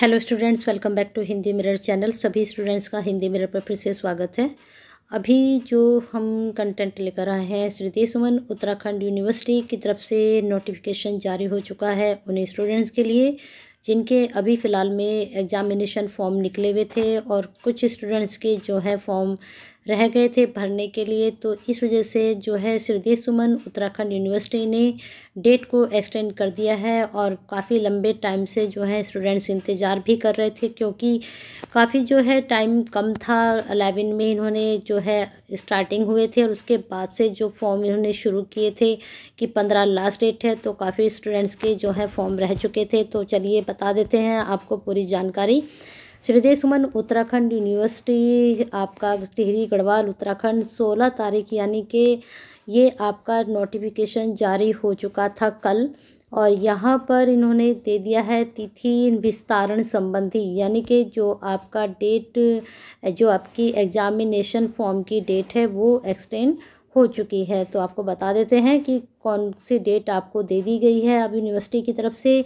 hello students welcome back to Hindi mirror channel सभी students का Hindi mirror पर फिर से स्वागत है अभी जो हम कंटेंट लेकर आए हैं श्रुति सुमन उत्तराखंड यूनिवर्सिटी की तरफ से नोटिफिकेशन जारी हो चुका है उन स्टूडेंट्स के लिए जिनके अभी फ़िलहाल में एग्ज़ामिनेशन फॉर्म निकले हुए थे और कुछ स्टूडेंट्स के जो है फॉर्म रह गए थे भरने के लिए तो इस वजह से जो है श्रीदेव सुमन उत्तराखंड यूनिवर्सिटी ने डेट को एक्सटेंड कर दिया है और काफ़ी लंबे टाइम से जो है स्टूडेंट्स इंतज़ार भी कर रहे थे क्योंकि काफ़ी जो है टाइम कम था अलेवन में इन्होंने जो है स्टार्टिंग हुए थे और उसके बाद से जो फॉर्म इन्होंने शुरू किए थे कि पंद्रह लास्ट डेट है तो काफ़ी स्टूडेंट्स के जो है फॉर्म रह चुके थे तो चलिए बता देते हैं आपको पूरी जानकारी श्रीदेव सुमन उत्तराखंड यूनिवर्सिटी आपका टिहरी गढ़वाल उत्तराखंड सोलह तारीख यानी कि ये आपका नोटिफिकेशन जारी हो चुका था कल और यहाँ पर इन्होंने दे दिया है तिथि विस्तारण संबंधी यानी कि जो आपका डेट जो आपकी एग्जामिनेशन फॉर्म की डेट है वो एक्सटेंड हो चुकी है तो आपको बता देते हैं कि कौन सी डेट आपको दे दी गई है अब यूनिवर्सिटी की तरफ से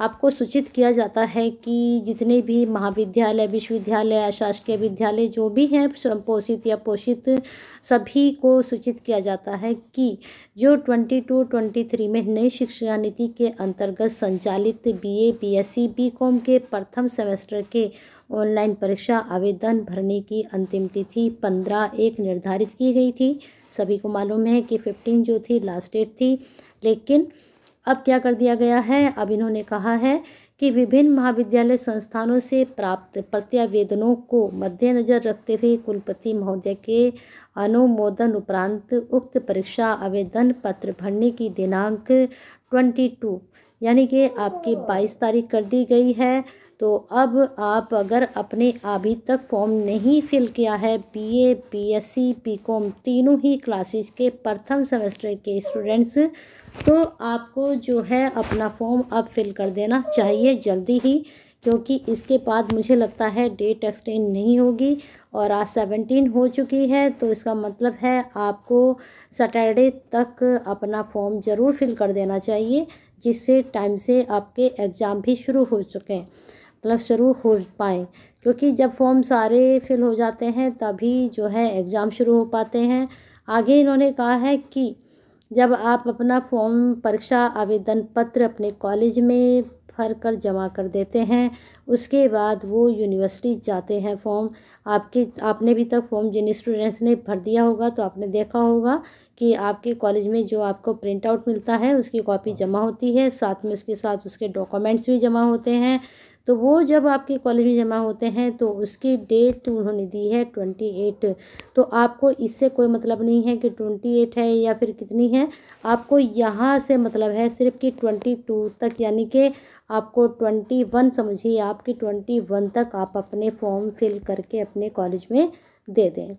आपको सूचित किया जाता है कि जितने भी महाविद्यालय विश्वविद्यालय अशासकीय विद्यालय जो भी हैं पोषित या पोषित सभी को सूचित किया जाता है कि जो ट्वेंटी टू ट्वेंटी थ्री में नई शिक्षा नीति के अंतर्गत संचालित बीए बीएससी बीकॉम के प्रथम सेमेस्टर के ऑनलाइन परीक्षा आवेदन भरने की अंतिम तिथि पंद्रह एक निर्धारित की गई थी सभी को मालूम है कि फिफ्टीन जो थी लास्ट डेट थी लेकिन अब क्या कर दिया गया है अब इन्होंने कहा है कि विभिन्न महाविद्यालय संस्थानों से प्राप्त प्रत्यावेदनों को मद्देनजर रखते हुए कुलपति महोदय के अनुमोदन उपरांत उक्त परीक्षा आवेदन पत्र भरने की दिनांक ट्वेंटी टू यानी कि आपकी बाईस तारीख कर दी गई है तो अब आप अगर अपने अभी तक फॉर्म नहीं फिल किया है बीए, बीएससी, बीकॉम तीनों ही क्लासेस के प्रथम सेमेस्टर के स्टूडेंट्स तो आपको जो है अपना फॉर्म अब फिल कर देना चाहिए जल्दी ही क्योंकि इसके बाद मुझे लगता है डेट एक्सटेंड नहीं होगी और आज सेवनटीन हो चुकी है तो इसका मतलब है आपको सैटरडे तक अपना फॉर्म ज़रूर फिल कर देना चाहिए जिससे टाइम से आपके एग्ज़ाम भी शुरू हो चुकें मतलब शुरू हो पाए क्योंकि जब फॉर्म सारे फिल हो जाते हैं तभी जो है एग्ज़ाम शुरू हो पाते हैं आगे इन्होंने कहा है कि जब आप अपना फॉर्म परीक्षा आवेदन पत्र अपने कॉलेज में भर कर जमा कर देते हैं उसके बाद वो यूनिवर्सिटी जाते हैं फॉर्म आपके आपने भी तक फॉर्म जिन स्टूडेंट्स ने भर दिया होगा तो आपने देखा होगा कि आपके कॉलेज में जो आपको प्रिंट आउट मिलता है उसकी कॉपी जमा होती है साथ में उसके साथ उसके डॉक्यूमेंट्स भी जमा होते हैं तो वो जब आपके कॉलेज में जमा होते हैं तो उसकी डेट उन्होंने दी है ट्वेंटी एट तो आपको इससे कोई मतलब नहीं है कि ट्वेंटी एट है या फिर कितनी है आपको यहाँ से मतलब है सिर्फ कि ट्वेंटी टू तक यानी कि आपको ट्वेंटी वन समझिए आपकी ट्वेंटी वन तक आप अपने फॉर्म फिल करके अपने कॉलेज में दे दें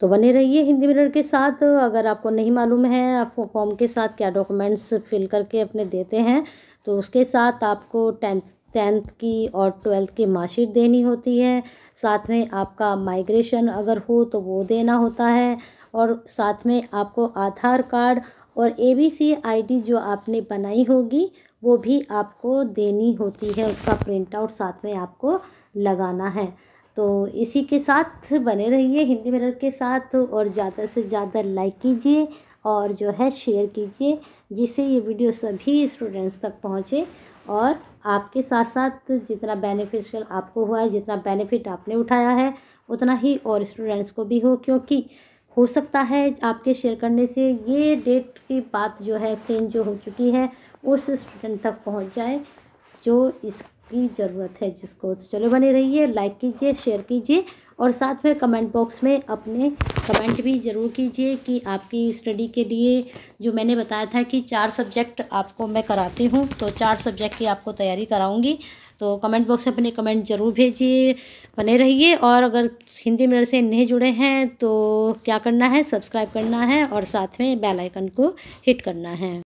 तो बने रहिए हिंदी मिरर के साथ अगर आपको नहीं मालूम है आपको फॉर्म के साथ क्या डॉक्यूमेंट्स फिल करके अपने देते हैं तो उसके साथ आपको टेंथ टेंथ की और ट्वेल्थ की मार्कशीट देनी होती है साथ में आपका माइग्रेशन अगर हो तो वो देना होता है और साथ में आपको आधार कार्ड और A B C I D जो आपने बनाई होगी वो भी आपको देनी होती है उसका प्रिंट आउट साथ में आपको लगाना है तो इसी के साथ बने रहिए हिंदी मिरर के साथ और ज़्यादा से ज़्यादा लाइक कीजिए और जो है शेयर कीजिए जिससे ये वीडियो सभी स्टूडेंट्स तक पहुँचे और आपके साथ साथ जितना बेनिफिशियल आपको हुआ है जितना बेनिफिट आपने उठाया है उतना ही और स्टूडेंट्स को भी हो क्योंकि हो सकता है आपके शेयर करने से ये डेट की बात जो है चेंज जो हो चुकी है उस स्टूडेंट तक पहुंच जाए जो इस की ज़रूरत है जिसको तो चलो बने रहिए लाइक कीजिए शेयर कीजिए और साथ में कमेंट बॉक्स में अपने कमेंट भी ज़रूर कीजिए कि आपकी स्टडी के लिए जो मैंने बताया था कि चार सब्जेक्ट आपको मैं कराती हूँ तो चार सब्जेक्ट की आपको तैयारी कराऊँगी तो कमेंट बॉक्स में अपने कमेंट ज़रूर भेजिए बने रहिए और अगर हिंदी मेरे से नहीं जुड़े हैं तो क्या करना है सब्सक्राइब करना है और साथ में बेल आइकन को हिट करना है